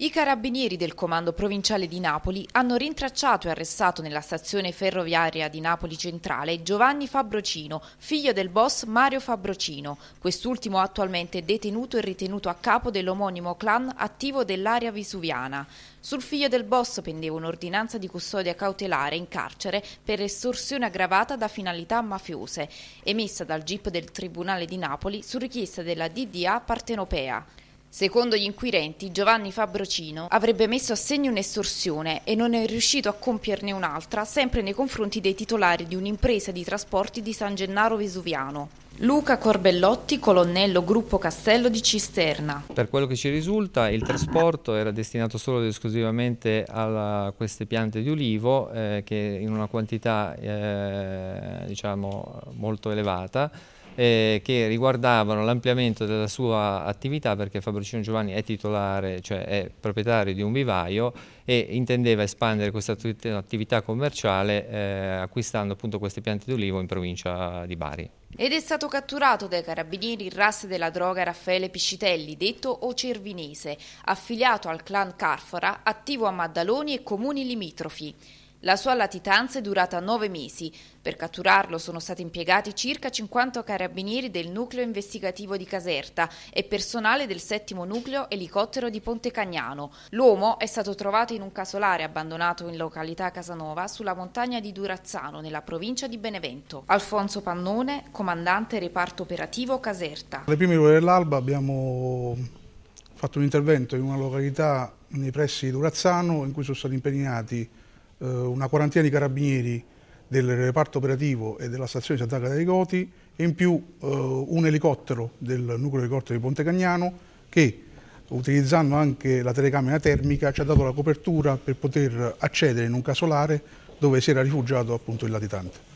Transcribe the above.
I carabinieri del Comando Provinciale di Napoli hanno rintracciato e arrestato nella stazione ferroviaria di Napoli Centrale Giovanni Fabrocino, figlio del boss Mario Fabrocino, quest'ultimo attualmente detenuto e ritenuto a capo dell'omonimo clan attivo dell'area vesuviana. Sul figlio del boss pendeva un'ordinanza di custodia cautelare in carcere per estorsione aggravata da finalità mafiose, emessa dal GIP del Tribunale di Napoli su richiesta della DDA partenopea. Secondo gli inquirenti, Giovanni Fabrocino avrebbe messo a segno un'estorsione e non è riuscito a compierne un'altra, sempre nei confronti dei titolari di un'impresa di trasporti di San Gennaro Vesuviano. Luca Corbellotti, colonnello gruppo Castello di Cisterna. Per quello che ci risulta, il trasporto era destinato solo ed esclusivamente a queste piante di ulivo, eh, che in una quantità eh, diciamo, molto elevata, eh, che riguardavano l'ampliamento della sua attività perché Fabricino Giovanni è titolare, cioè è proprietario di un vivaio e intendeva espandere questa attività commerciale eh, acquistando appunto queste piante d'olivo in provincia di Bari. Ed è stato catturato dai carabinieri il ras della droga Raffaele Piscitelli, detto Ocervinese, affiliato al clan Carfora, attivo a Maddaloni e comuni limitrofi. La sua latitanza è durata nove mesi. Per catturarlo sono stati impiegati circa 50 carabinieri del nucleo investigativo di Caserta e personale del settimo nucleo elicottero di Ponte Cagnano. L'uomo è stato trovato in un casolare abbandonato in località Casanova sulla montagna di Durazzano, nella provincia di Benevento. Alfonso Pannone, comandante reparto operativo Caserta. Alle prime ore dell'alba abbiamo fatto un intervento in una località nei pressi di Durazzano in cui sono stati impegnati eh, una quarantina di carabinieri del reparto operativo e della stazione di Sant'Agata dei Goti e in più eh, un elicottero del nucleo di corte di Ponte Cagnano che utilizzando anche la telecamera termica ci ha dato la copertura per poter accedere in un casolare dove si era rifugiato appunto il latitante.